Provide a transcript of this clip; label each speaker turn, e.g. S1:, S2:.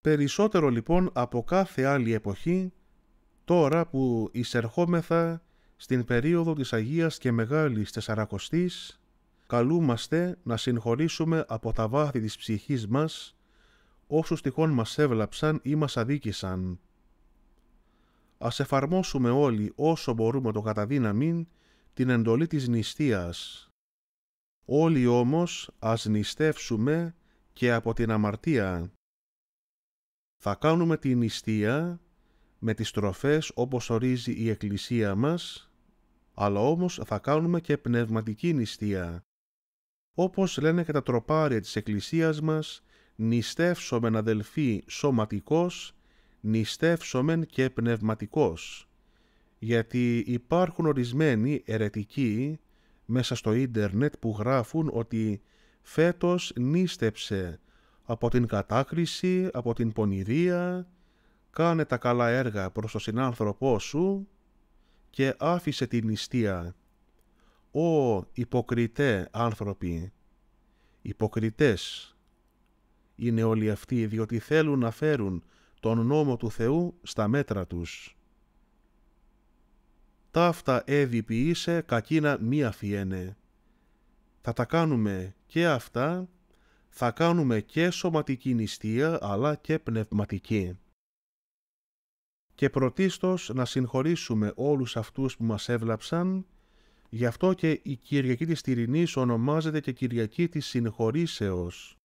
S1: Περισσότερο λοιπόν από κάθε άλλη εποχή, τώρα που εισερχόμεθα στην περίοδο της Αγίας και Μεγάλης Τεσσαρακοστής, καλούμαστε να συγχωρήσουμε από τα βάθη της ψυχής μας όσους τυχόν μας έβλαψαν ή μας αδίκησαν. Ας εφαρμόσουμε όλοι όσο μπορούμε το καταδύναμιν την εντολή της νηστείας. Όλοι όμως ας νηστεύσουμε και από την αμαρτία θα κάνουμε την νηστεία με τις τροφές όπως ορίζει η Εκκλησία μας, αλλά όμως θα κάνουμε και πνευματική νηστεία. Όπως λένε και τα τροπάρια της Εκκλησίας μας, νηστεύσομεν αδελφοί σωματικός, νηστεύσομεν και πνευματικός. Γιατί υπάρχουν ορισμένοι ερετικοί μέσα στο ίντερνετ που γράφουν ότι «φέτος νήστεψε από την κατάκριση, από την πονηρία, κάνε τα καλά έργα προς τον συνάνθρωπό σου και άφησε την νηστεία. Ω υποκριτέ άνθρωποι, υποκριτές είναι όλοι αυτοί διότι θέλουν να φέρουν τον νόμο του Θεού στα μέτρα τους. Ταύτα είσαι κακίνα μη αφιένε. Θα τα κάνουμε και αυτά θα κάνουμε και σωματική νηστεία αλλά και πνευματική. Και πρωτίστως να συγχωρήσουμε όλους αυτούς που μας έβλαψαν, γι' αυτό και η Κυριακή της Τυρινής ονομάζεται και Κυριακή της Συγχωρήσεως.